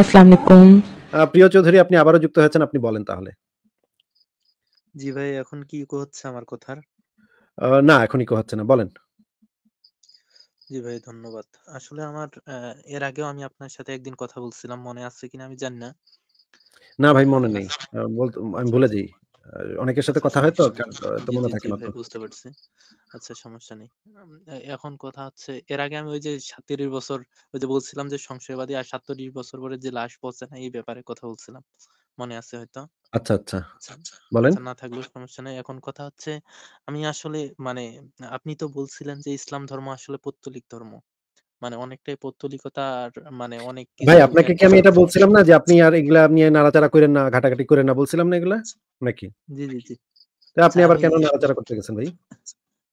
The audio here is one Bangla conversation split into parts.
আসসালামু প্রিয় চৌধুরী আপনি আবারও যুক্ত হয়েছেন আপনি বলেন তাহলে জি ভাই এখন কি ইকো হচ্ছে আমার কথার না এখন ইকো হচ্ছে না বলেন জি ভাই ধন্যবাদ আসলে আমার এর আগেও আমি আপনার সাথে একদিন কথা বলছিলাম মনে আছে কিনা আমি জানি না না ভাই মনে নেই আমি ভুলে যাই অনেকের সাথে কথা হয় তো তো মনে থাকে না বুঝতে পারছি আচ্ছা সমস্যা নেই এখন কথা হচ্ছে এর আগে আমি ওই যে 37 বছর ওই যে বলছিলাম যে সংশয়বাদী আর 37 বছর পরে যে লাশ পচে না এই ব্যাপারে কথা বলছিলাম মনে আছে হয়তো আচ্ছা আচ্ছা, আচ্ছা বলেন আচ্ছা, না থাকলেও সমস্যা নেই এখন কথা হচ্ছে আমি আসলে মানে আপনি তো বলছিলেন যে ইসলাম ধর্ম আসলে পৌত্তলিক ধর্ম মানে অনেকটাই পৌত্তলিকতা আর মানে অনেক ভাই আপনাকে কি আমি এটা বলছিলাম না যে আপনি আর এগুলা নিয়ে নাড়াচাড়া করেন না ঘাটাঘাটি করেন না বলছিলাম না এগুলা নাকি জি জি জি তো আপনি আচ্ছা, আবার কেন নাড়াচাড়া করতে গেছেন ভাই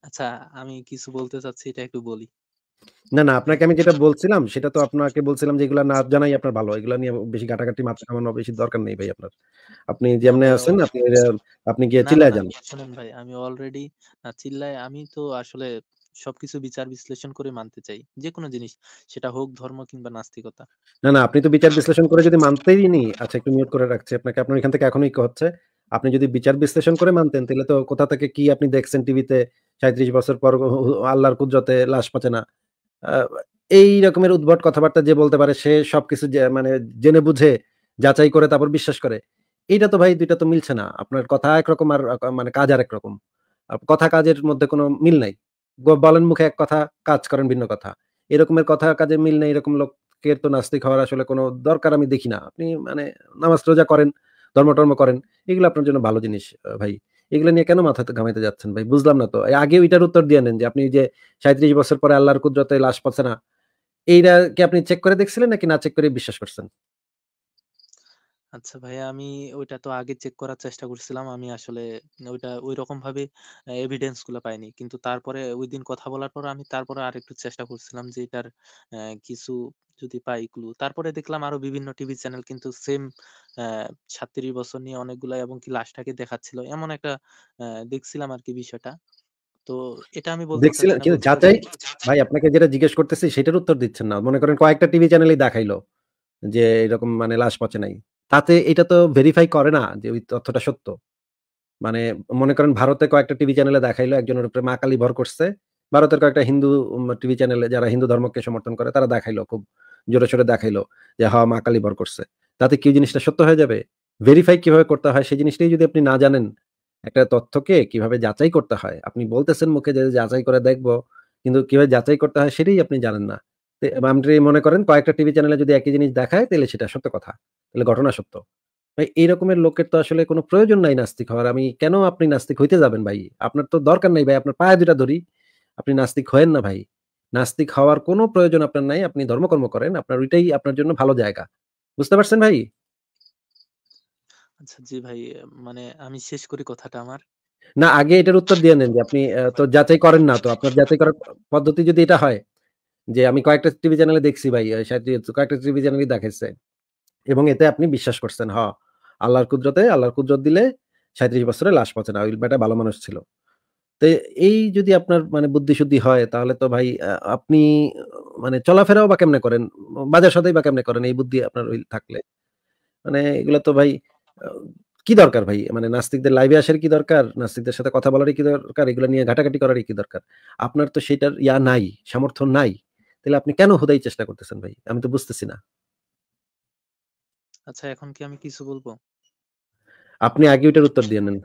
আচ্ছা আমি কিছু বলতে চাচ্ছি এটা একটু বলি না না আপনাকে আমি যেটা বলছিলাম সেটা তো আপনাকে বলছিলাম যে এগুলা না জানাই আপনার ভালো এগুলা নিয়ে বেশি ঘাটাঘাটি মাথা ঘামানো বেশি দরকার নেই ভাই আপনার আপনি যেমনে আছেন আপনি আপনি গিয়ে চিল্লায় যান শুনেন ভাই আমি অলরেডি না চিল্লায় আমি তো আসলে সবকিছু বিচার বিশ্লেষণ করে মানতে চাই যে কোনো জিনিস সেটা হোক ধর্ম কিংবা নাস্তিকতা না না আপনি তো বিচার বিশ্লেষণ করে যদি মানতেই নি আচ্ছা একটু মিউট করে রাখছি আপনাকে আপনার এখান থেকে এখনই হচ্ছে আপনি যদি বিচার বিশ্লেষণ করে মানতেন তাহলে তো কোথা থেকে কি আপনি দেখছেন টিভিতে সাঁত্রিশ বছর পর আল্লাহর কুদরতে লাশ পচে না এই রকমের উদ্ভট কথাবার্তা যে বলতে পারে সে সবকিছু মানে জেনে বুঝে যাচাই করে তারপর বিশ্বাস করে এইটা তো ভাই দুইটা তো মিলছে না আপনার কথা একরকম আর মানে কাজ আর একরকম কথা কাজের মধ্যে কোনো মিল নাই বলেন মুখে এক কথা কাজ করেন ভিন্ন কথা এরকমের কথা কাজে মিল নেই এরকম লোকের তো নাস্তিক হওয়ার আসলে কোনো দরকার আমি দেখি না আপনি মানে নামাজ রোজা করেন ধর্ম টর্ম করেন এগুলো আপনার জন্য ভালো জিনিস ভাই এগুলো নিয়ে কেন মাথা ঘামাইতে যাচ্ছেন ভাই বুঝলাম না তো আগে ওইটার উত্তর দিয়ে নেন যে আপনি যে সাঁত্রিশ বছর পরে আল্লাহর কুদরতে লাশ পাচ্ছে না এইটা কি আপনি চেক করে দেখছিলেন নাকি না চেক করে বিশ্বাস করছেন আচ্ছা ভাইয়া আমি ওইটা তো আগে চেক করার চেষ্টা করছিলাম। আমি আসলে ওইটা রকম ভাবে এভিডেন্স গুলো পাইনি। কিন্তু তারপরে ওইদিন কথা বলার পর আমি তারপরে আরেকটু চেষ্টা করছিলাম যে এটার কিছু যদি পাই ক্লু। তারপরে দেখলাম আরো বিভিন্ন টিভি চ্যানেল কিন্তু সেম ছাত্রী বছর নিয়ে অনেকগুলা এবং কি লাশটাকে দেখাচ্ছিল। এমন একটা দেখছিলাম দেখছিলাম কি বিষয়টা। তো এটা আমি বলতে চাচ্ছি কিন্তু যাচাই ভাই আপনাকে যেটা জিজ্ঞেস করতেছি সেটার উত্তর দিচ্ছেন না। মনে করেন কয়েকটা টিভি ই দেখাইলো যে এরকম মানে লাশ পচে নাই। তাতে এটা তো ভেরিফাই করে না যে ওই তথ্যটা সত্য মানে মনে করেন ভারতে কয়েকটা টিভি চ্যানেলে দেখাইলো একজনের উপরে মা কালী ভর করছে ভারতের কয়েকটা হিন্দু টিভি চ্যানেলে যারা হিন্দু ধর্মকে সমর্থন করে তারা দেখাইলো খুব জোরে সোরে দেখাইলো যে হওয়া মা কালী ভর করছে তাতে কি জিনিসটা সত্য হয়ে যাবে ভেরিফাই কিভাবে করতে হয় সেই জিনিসটাই যদি আপনি না জানেন একটা তথ্যকে কিভাবে যাচাই করতে হয় আপনি বলতেছেন মুখে যে যাচাই করে দেখব কিন্তু কিভাবে যাচাই করতে হয় সেটাই আপনি জানেন না আপনি মনে করেন কয়েকটা টিভি চ্যানেলে যদি একই জিনিস দেখায় তাহলে সেটা সত্য কথা তাহলে ঘটনা সত্য ভাই এই রকমের লোকের তো আসলে কোনো প্রয়োজন নাই নাস্তিক হওয়ার আমি কেন আপনি নাস্তিক হইতে যাবেন ভাই আপনার তো দরকার নাই ভাই আপনার পায়ে দুটা ধরি আপনি নাস্তিক হয়েন না ভাই নাস্তিক হওয়ার কোনো প্রয়োজন আপনার নাই আপনি ধর্মকর্ম করেন আপনার ওইটাই আপনার জন্য ভালো জায়গা বুঝতে পারছেন ভাই আচ্ছা জি ভাই মানে আমি শেষ করি কথাটা আমার না আগে এটার উত্তর দিয়ে নেন যে আপনি তো যাচাই করেন না তো আপনার যাচাই করার পদ্ধতি যদি এটা হয় যে আমি কয়েকটা টিভি চ্যানেলে দেখছি ভাই কয়েকটা টিভি চ্যানেলই দেখেছে এবং এতে আপনি বিশ্বাস করছেন হ হ্যাঁ, আল্লাহর কুদরতে আল্লাহর কুদরত দিলে সাঁত্রিশ বছরে লাশ পচে না ওই বেটা ভালো মানুষ ছিল তো এই যদি আপনার মানে বুদ্ধি শুদ্ধি হয় তাহলে তো ভাই আপনি মানে চলাফেরাও বা কেমনে করেন বাজার সাথেই বা কেমনে করেন এই বুদ্ধি আপনার ওই থাকলে মানে এগুলো তো ভাই কি দরকার ভাই মানে নাস্তিকদের লাইভে আসার কি দরকার নাস্তিকদের সাথে কথা বলারই কি দরকার এগুলো নিয়ে ঘাটাঘাটি করারই কি দরকার আপনার তো সেটার ইয়া নাই সামর্থ্য নাই তাহলে আপনি কেন হোদাই চেষ্টা করতেছেন ভাই আমি তো বুঝতেছি না আচ্ছা এখন কি আমি কিছু বলবো আপনি আগে ওটার উত্তর দিয়ে নেন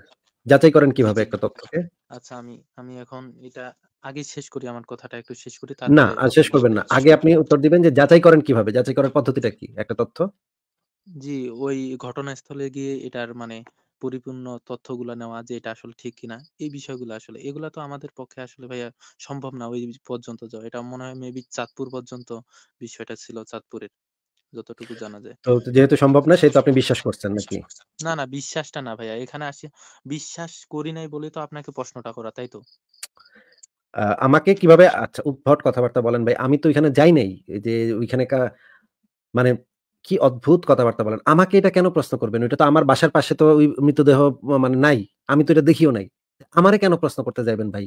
যাচাই করেন কিভাবে আচ্ছা। একটা তথ্যকে আচ্ছা আমি আমি এখন এটা আগে শেষ করি আমার কথাটা একটু শেষ করি না শেষ করবেন না আগে আপনি উত্তর দিবেন যে যাচাই করেন কিভাবে যাচাই করার পদ্ধতিটা কি একটা তথ্য জি ওই ঘটনাস্থলে গিয়ে এটার মানে পরিপূর্ণ তথ্যগুলো নেওয়া যে এটা আসলে ঠিক কিনা এই বিষয়গুলো আসলে এগুলো তো আমাদের পক্ষে আসলে ভাইয়া সম্ভব না ওই পর্যন্ত যাওয়া এটা মনে হয় মেবি চাঁদপুর পর্যন্ত বিষয়টা ছিল চাঁদপুরের যতটুকু জানা যায় তো যেহেতু সম্ভব না সেহেতু আপনি বিশ্বাস করছেন নাকি না না বিশ্বাসটা না ভাইয়া এখানে আসি বিশ্বাস করি নাই বলে তো আপনাকে প্রশ্নটা করা তাই তো আমাকে কিভাবে আচ্ছা উদ্ভট কথাবার্তা বলেন ভাই আমি তো এখানে যাই নাই যে ওইখানে মানে কি অদ্ভুত কথাবার্তা বলেন আমাকে এটা কেন প্রশ্ন করবেন ওইটা তো আমার বাসার পাশে তো ওই মৃতদেহ মানে নাই আমি তো এটা দেখিও নাই আমারে কেন প্রশ্ন করতে যাবেন ভাই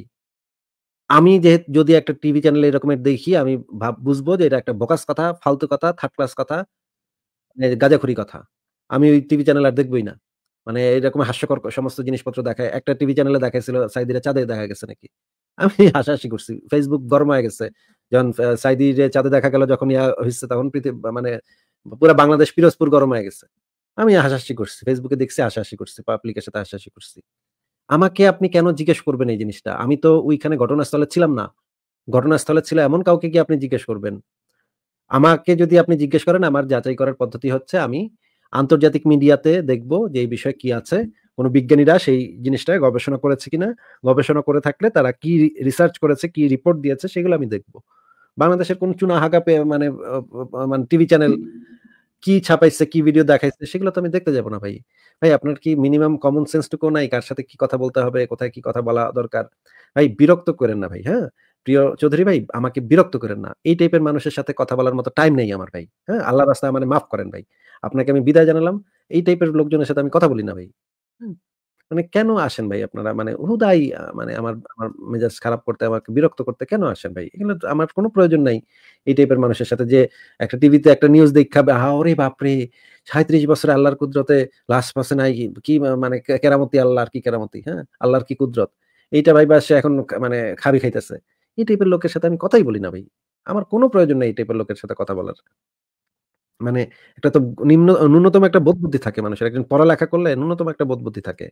আমি যেহেতু যদি একটা টিভি চ্যানেল এরকম দেখি আমি ভাব বুঝবো যে এটা একটা বকাস কথা ফালতু কথা থার্ড ক্লাস কথা মানে গাজাখুরি কথা আমি ওই টিভি চ্যানেল আর দেখবই না মানে এরকম হাস্যকর সমস্ত জিনিসপত্র দেখায় একটা টিভি চ্যানেলে দেখাইছিল সাইদিরা চাঁদে দেখা গেছে নাকি আমি হাসাহাসি করছি ফেসবুক গরম হয়ে গেছে যখন সাইদিরে চাঁদে দেখা গেল যখন ইয়া হয়েছে তখন পৃথিবী মানে পুরো বাংলাদেশ পিরোজপুর গরম হয়ে গেছে আমি হাসাহাসি করছি ফেসবুকে দেখছি হাসাহাসি করছি পাবলিকের সাথে হাসাহাসি করছি আমাকে আপনি কেন জিজ্ঞেস করবেন এই জিনিসটা আমি তো ওইখানে ঘটনাস্থলে ছিলাম না ঘটনাস্থলে ছিল এমন কাউকে কি আপনি জিজ্ঞেস করবেন আমাকে যদি আপনি জিজ্ঞেস করেন আমার যাচাই করার পদ্ধতি হচ্ছে আমি আন্তর্জাতিক মিডিয়াতে দেখব যে এই বিষয়ে কি আছে কোনো বিজ্ঞানীরা সেই জিনিসটা গবেষণা করেছে কিনা গবেষণা করে থাকলে তারা কি রিসার্চ করেছে কি রিপোর্ট দিয়েছে সেগুলো আমি দেখব বাংলাদেশের কোন চুনা হাগা মানে মানে টিভি চ্যানেল কি ছাপাইছে কি ভিডিও দেখাইছে সেগুলো তো আমি দেখতে যাবো না ভাই ভাই আপনার কি মিনিমাম কমন সেন্সটুকু নাই কার সাথে কি কথা বলতে হবে কোথায় কি কথা বলা দরকার ভাই বিরক্ত করেন না ভাই হ্যাঁ প্রিয় চৌধুরী ভাই আমাকে বিরক্ত করেন না এই টাইপের মানুষের সাথে কথা বলার মতো টাইম নেই আমার ভাই হ্যাঁ আল্লাহ রাস্তায় মানে মাফ করেন ভাই আপনাকে আমি বিদায় জানালাম এই টাইপের লোকজনের সাথে আমি কথা বলি না ভাই মানে কেন আসেন ভাই আপনারা মানে হুদাই মানে আমার আমার মেজাজ খারাপ করতে আমাকে বিরক্ত করতে কেন আসেন ভাই এগুলো আমার কোনো প্রয়োজন নাই এই টাইপের মানুষের সাথে যে একটা টিভিতে একটা নিউজ দেখাবে ওরে বাপরে সাঁত্রিশ বছরে আল্লাহর কুদরতে লাশ পাশে নাই কি মানে কেরামতি আল্লাহর কি কেরামতি হ্যাঁ আল্লাহর কি কুদরত এইটা ভাই বা সে এখন মানে খাবি খাইতেছে এই টাইপের লোকের সাথে আমি কথাই বলি না ভাই আমার কোনো প্রয়োজন নেই এই টাইপের লোকের সাথে কথা বলার মানে একটা তো নিম্ন ন্যূনতম একটা বোধ বুদ্ধি থাকে মানুষের একজন পড়ালেখা করলে ন্যূনতম একটা বোধ বুদ্ধি থাকে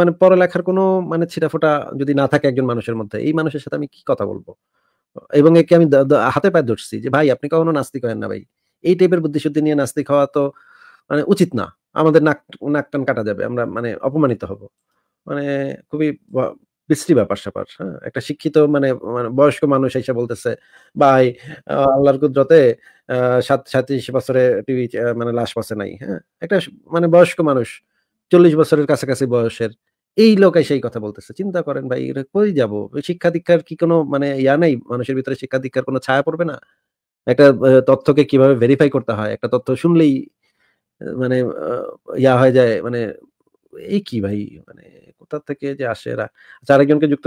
মানে পড়ালেখার কোনো মানে ছিটাফোটা যদি না থাকে একজন মানুষের মধ্যে এই মানুষের সাথে আমি কি কথা বলবো এবং একে আমি হাতে পায়ে ধরছি যে ভাই আপনি কখনো নাস্তিক হয়েন না ভাই এই টাইপের বুদ্ধিশুদ্ধি নিয়ে নাস্তিক হওয়া তো মানে উচিত না আমাদের নাক নাক টান কাটা যাবে আমরা মানে অপমানিত হব মানে খুবই বিশ্রী ব্যাপার স্যাপার হ্যাঁ একটা শিক্ষিত মানে, মানে বয়স্ক মানুষ এসে বলতেছে ভাই আল্লাহর কুদরতে সাত সাতত্রিশ বছরে টিভি মানে লাশ পাশে নাই হ্যাঁ একটা মানে বয়স্ক মানুষ চল্লিশ বছরের কাছাকাছি বয়সের এই লোকাই সেই কথা বলতেছে চিন্তা করেন ভাই কই যাব শিক্ষা দীক্ষার কি কোনো মানে ইয়া নেই মানুষের ভিতরে শিক্ষা দীক্ষার কোনো ছায়া পড়বে না একটা তথ্যকে কিভাবে ভেরিফাই করতে হয় একটা তথ্য শুনলেই মানে ইয়া হয়ে যায় মানে এই কি ভাই মানে কোথা থেকে যে আসে এরা আচ্ছা আরেকজনকে যুক্ত